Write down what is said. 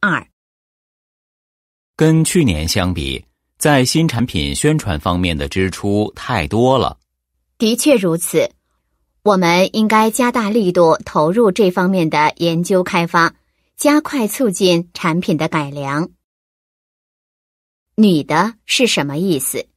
二，跟去年相比，在新产品宣传方面的支出太多了。的确如此，我们应该加大力度投入这方面的研究开发，加快促进产品的改良。女的是什么意思？